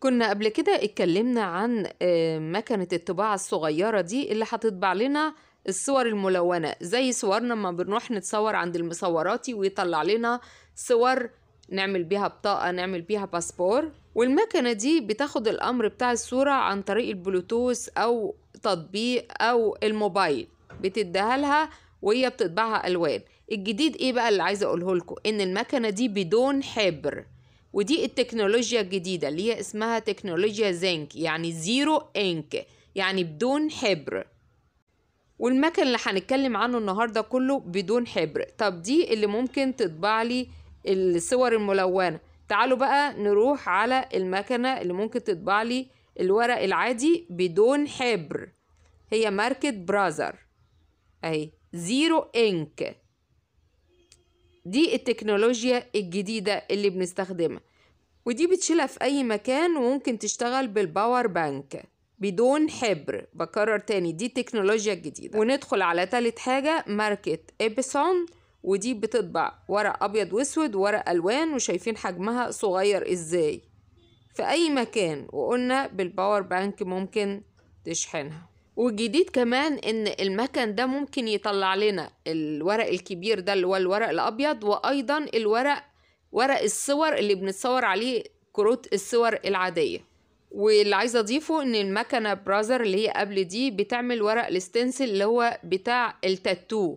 كنا قبل كده اتكلمنا عن آه، مكنة الطباعة الصغيرة دي اللي هتطبع لنا الصور الملونة زي صورنا ما بنروح نتصور عند المصوراتي ويطلع لنا صور نعمل بيها بطاقة نعمل بيها باسبور والمكنة دي بتاخد الأمر بتاع الصورة عن طريق البلوتوث أو تطبيق أو الموبايل بتديها لها وهي بتطبعها ألوان الجديد إيه بقى اللي عايزة أقوله لكم إن المكنة دي بدون حبر ودي التكنولوجيا الجديدة اللي هي اسمها تكنولوجيا زنك يعني زيرو انك يعني بدون حبر والمكن اللي هنتكلم عنه النهاردة كله بدون حبر طب دي اللي ممكن تطبع لي الصور الملونة تعالوا بقى نروح على المكنة اللي ممكن تطبع لي الورق العادي بدون حبر هي ماركت برازر اهي زيرو انك دي التكنولوجيا الجديدة اللي بنستخدمها ودي بتشيلها في أي مكان وممكن تشتغل بالباور بانك بدون حبر بكرر تاني دي التكنولوجيا الجديدة وندخل على تالت حاجة ماركة إبسون ودي بتطبع ورق أبيض وأسود ورق ألوان وشايفين حجمها صغير إزاي في أي مكان وقلنا بالباور بانك ممكن تشحنها والجديد كمان ان المكن ده ممكن يطلع لنا الورق الكبير ده اللي هو الورق الابيض وايضا الورق ورق الصور اللي بنتصور عليه كروت الصور العادية واللي عايزة اضيفه ان المكنة برازر اللي هي قبل دي بتعمل ورق الستنسل اللي هو بتاع التاتو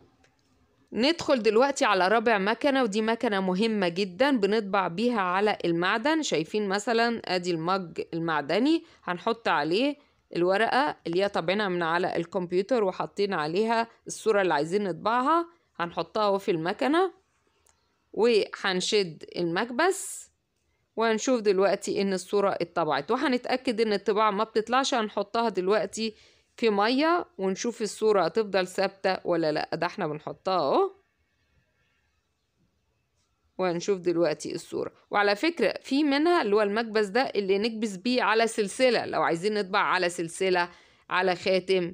ندخل دلوقتي على رابع مكنة ودي مكنة مهمة جدا بنطبع بيها على المعدن شايفين مثلا ادي المج المعدني هنحط عليه الورقة اللي هي طابعينها من على الكمبيوتر وحاطين عليها الصورة اللي عايزين نطبعها هنحطها في المكنة وهنشد المكبس وهنشوف دلوقتي ان الصورة اتطبعت وهنتأكد ان الطباعة ما بتطلعش هنحطها دلوقتي في مية ونشوف الصورة هتفضل ثابتة ولا لا ده احنا بنحطها اهو وهنشوف دلوقتي الصورة وعلى فكرة في منها اللي هو المكبس ده اللي نكبس بيه على سلسلة لو عايزين نطبع على سلسلة على خاتم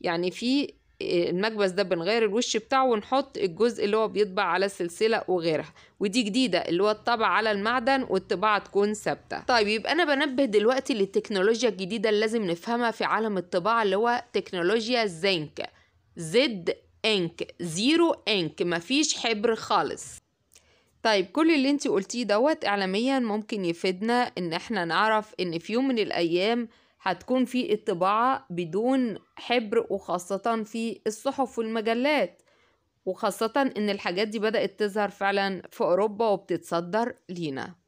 يعني في آه، المكبس ده بنغير الوش بتاعه ونحط الجزء اللي هو بيطبع على السلسلة وغيرها ودي جديدة اللي هو الطبع على المعدن والطباعة تكون ثابتة طيب يبقى أنا بنبه دلوقتي للتكنولوجيا الجديدة اللي لازم نفهمها في عالم الطباعة اللي هو تكنولوجيا زينك زد انك زيرو انك مفيش حبر خالص طيب كل اللي انت قلتيه دوت اعلاميا ممكن يفيدنا ان احنا نعرف ان في يوم من الايام هتكون في الطباعة بدون حبر وخاصة في الصحف والمجلات وخاصة ان الحاجات دي بدأت تظهر فعلا في اوروبا وبتتصدر لينا